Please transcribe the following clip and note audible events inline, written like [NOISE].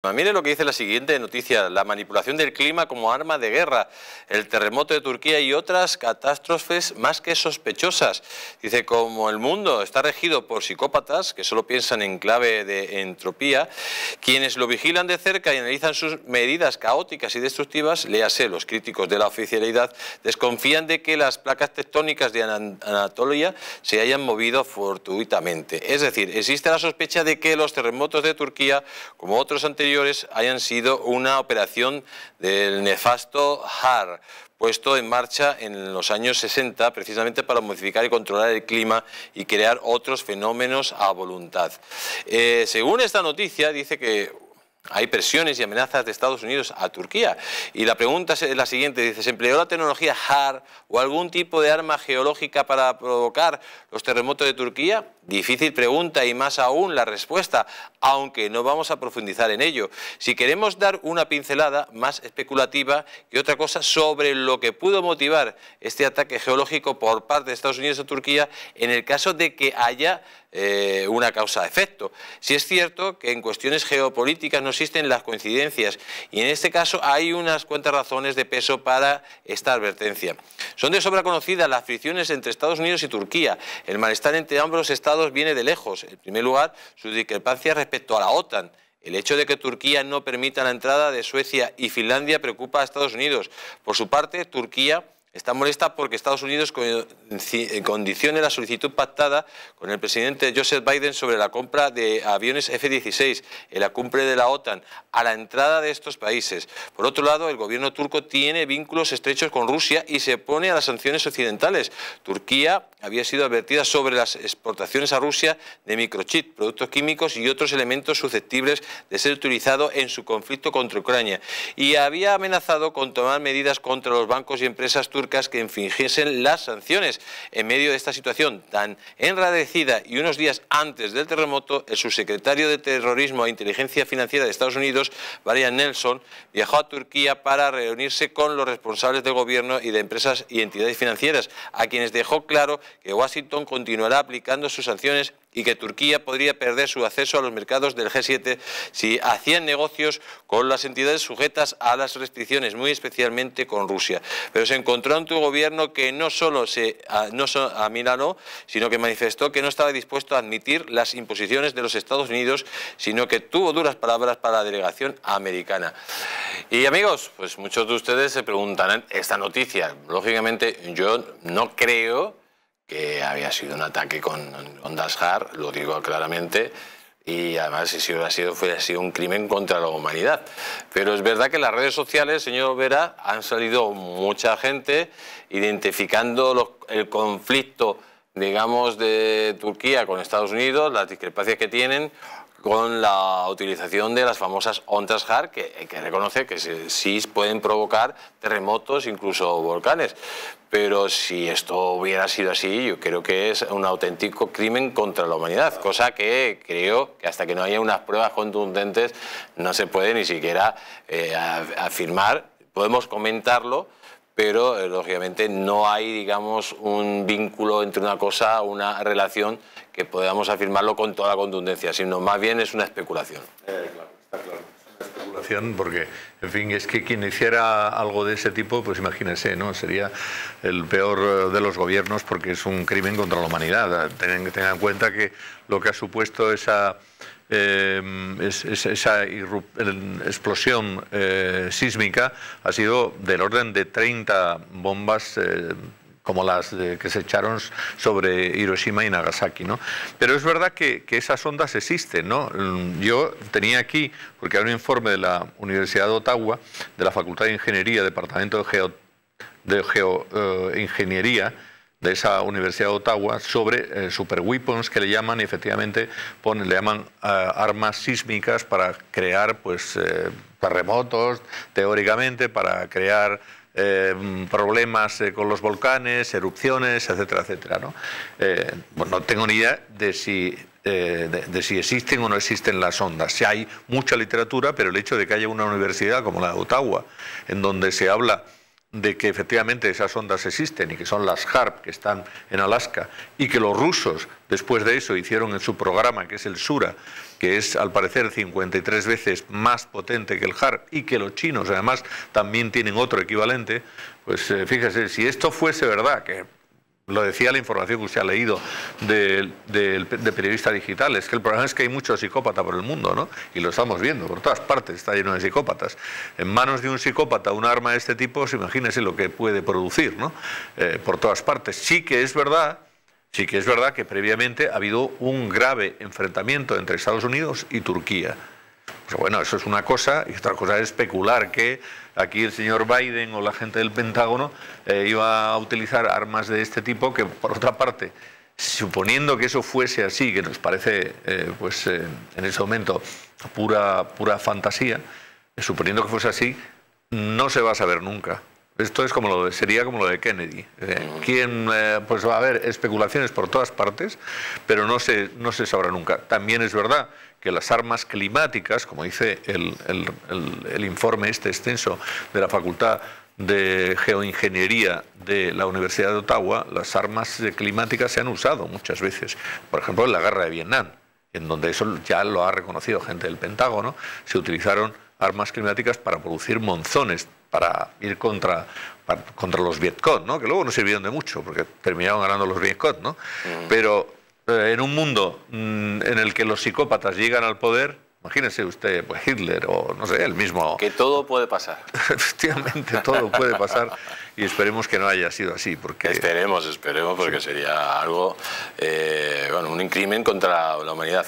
Pues mire lo que dice la siguiente noticia, la manipulación del clima como arma de guerra, el terremoto de Turquía y otras catástrofes más que sospechosas. Dice, como el mundo está regido por psicópatas que solo piensan en clave de entropía, quienes lo vigilan de cerca y analizan sus medidas caóticas y destructivas, léase, los críticos de la oficialidad desconfían de que las placas tectónicas de Anatolia se hayan movido fortuitamente. Es decir, existe la sospecha de que los terremotos de Turquía, como otros anteriores, hayan sido una operación del nefasto HAR, puesto en marcha en los años 60 precisamente para modificar y controlar el clima y crear otros fenómenos a voluntad. Eh, según esta noticia, dice que hay presiones y amenazas de Estados Unidos a Turquía. Y la pregunta es la siguiente, dice, ¿se empleó la tecnología HAR o algún tipo de arma geológica para provocar los terremotos de Turquía? Difícil pregunta y más aún la respuesta, aunque no vamos a profundizar en ello. Si queremos dar una pincelada más especulativa que otra cosa sobre lo que pudo motivar este ataque geológico por parte de Estados Unidos o Turquía en el caso de que haya eh, una causa-efecto. Si es cierto que en cuestiones geopolíticas no existen las coincidencias y en este caso hay unas cuantas razones de peso para esta advertencia. Son de sobra conocidas las fricciones entre Estados Unidos y Turquía, el malestar entre ambos estados viene de lejos. En primer lugar, su discrepancia respecto a la OTAN. El hecho de que Turquía no permita la entrada de Suecia y Finlandia preocupa a Estados Unidos. Por su parte, Turquía Está molesta porque Estados Unidos condicione la solicitud pactada con el presidente Joseph Biden sobre la compra de aviones F-16 en la cumbre de la OTAN a la entrada de estos países. Por otro lado, el gobierno turco tiene vínculos estrechos con Rusia y se opone a las sanciones occidentales. Turquía había sido advertida sobre las exportaciones a Rusia de microchip, productos químicos y otros elementos susceptibles de ser utilizados en su conflicto contra Ucrania. Y había amenazado con tomar medidas contra los bancos y empresas turcas que infringiesen las sanciones. En medio de esta situación tan enradecida y unos días antes del terremoto, el subsecretario de Terrorismo e Inteligencia Financiera de Estados Unidos, Brian Nelson, viajó a Turquía para reunirse con los responsables del gobierno y de empresas y entidades financieras, a quienes dejó claro que Washington continuará aplicando sus sanciones y que Turquía podría perder su acceso a los mercados del G7 si hacían negocios con las entidades sujetas a las restricciones, muy especialmente con Rusia. Pero se encontró ante un gobierno que no solo se ah, no a ah, Milano, sino que manifestó que no estaba dispuesto a admitir las imposiciones de los Estados Unidos, sino que tuvo duras palabras para la delegación americana. Y amigos, pues muchos de ustedes se preguntarán esta noticia. Lógicamente yo no creo que había sido un ataque con ondas lo digo claramente, y además si hubiera sido, hubiera sido un crimen contra la humanidad. Pero es verdad que en las redes sociales, señor Vera, han salido mucha gente identificando el conflicto digamos, de Turquía con Estados Unidos, las discrepancias que tienen con la utilización de las famosas ondas hard, que reconoce que sí pueden provocar terremotos, incluso volcanes. Pero si esto hubiera sido así, yo creo que es un auténtico crimen contra la humanidad, cosa que creo que hasta que no haya unas pruebas contundentes no se puede ni siquiera eh, afirmar. Podemos comentarlo, pero eh, lógicamente no hay, digamos, un vínculo entre una cosa, una relación que podamos afirmarlo con toda la contundencia, sino más bien es una especulación. Eh, claro, está claro. Es una especulación porque, en fin, es que quien hiciera algo de ese tipo, pues imagínense, ¿no? Sería el peor eh, de los gobiernos porque es un crimen contra la humanidad. Tengan, tengan en cuenta que lo que ha supuesto esa eh, esa explosión eh, sísmica ha sido del orden de 30 bombas. Eh, como las que se echaron sobre Hiroshima y Nagasaki. Pero es verdad que, esas ondas existen. ¿no? Mm, yo tenía aquí, porque hay un informe de la Universidad de Ottawa, de la Facultad de Ingeniería, Departamento de, de Geoingeniería, de esa Universidad de Ottawa sobre eh, superweapons que le llaman efectivamente le llaman eh, armas sísmicas para crear pues, eh, terremotos, teóricamente, para crear problemas con los volcanes, erupciones, etcétera, etcétera. ¿no? no tengo ni idea de si de, si existen o no existen las ondas. Si hay mucha literatura, pero el hecho de que haya una universidad como la de Ottawa, en donde se habla de que efectivamente esas ondas existen y que son las HARP que están en Alaska y que los rusos después de eso hicieron en su programa que es el SURA, que es al parecer 53 veces más potente que el HARP y que los chinos además también tienen otro equivalente, pues eh, fíjese, si esto fuese verdad, que lo decía la información que usted ha leído de, periodista de, Es digitales, que el problema es que hay mucho psicópata por el mundo, ¿no? Y lo estamos viendo, por todas partes está lleno de psicópatas. En manos de un psicópata un arma de este tipo, pues imagínese lo que puede producir, ¿no? Eh, por todas partes. Sí que es verdad Sí que es verdad que previamente ha habido un grave enfrentamiento entre Estados Unidos y Turquía. Pues bueno, eso es una cosa y otra cosa es especular que aquí el señor Biden o la gente del Pentágono eh, iba a utilizar armas de este tipo que, por otra parte, suponiendo que eso fuese así, que nos parece eh, pues, eh, en ese momento pura, pura fantasía, suponiendo que fuese así, no se va a saber nunca. Esto es como lo sería como lo de Kennedy. ¿eh? Eh, pues va a haber especulaciones por todas partes, pero no se, no se sabrá nunca. También es verdad que las armas climáticas, como dice el, el, el informe este extenso de la Facultad de geoingeniería de la Universidad de Ottawa, las armas climáticas se han usado muchas veces. Por ejemplo, en la guerra de Vietnam, en donde eso ya lo ha reconocido gente del Pentágono, se utilizaron armas climáticas para producir monzones, para ir contra, contra los Vietcong, ¿no? que luego no sirvieron de mucho, porque terminaron ganando los Vietcong. ¿no? Mm. Pero eh, en un mundo mm, en el que los psicópatas llegan al poder, Imagínese usted, pues Hitler o no sé, el mismo. Que todo puede pasar. [LAUGHS] Efectivamente, todo puede pasar y esperemos que no haya sido así. porque Esperemos, esperemos, porque sería algo, eh, bueno, un crimen contra la humanidad.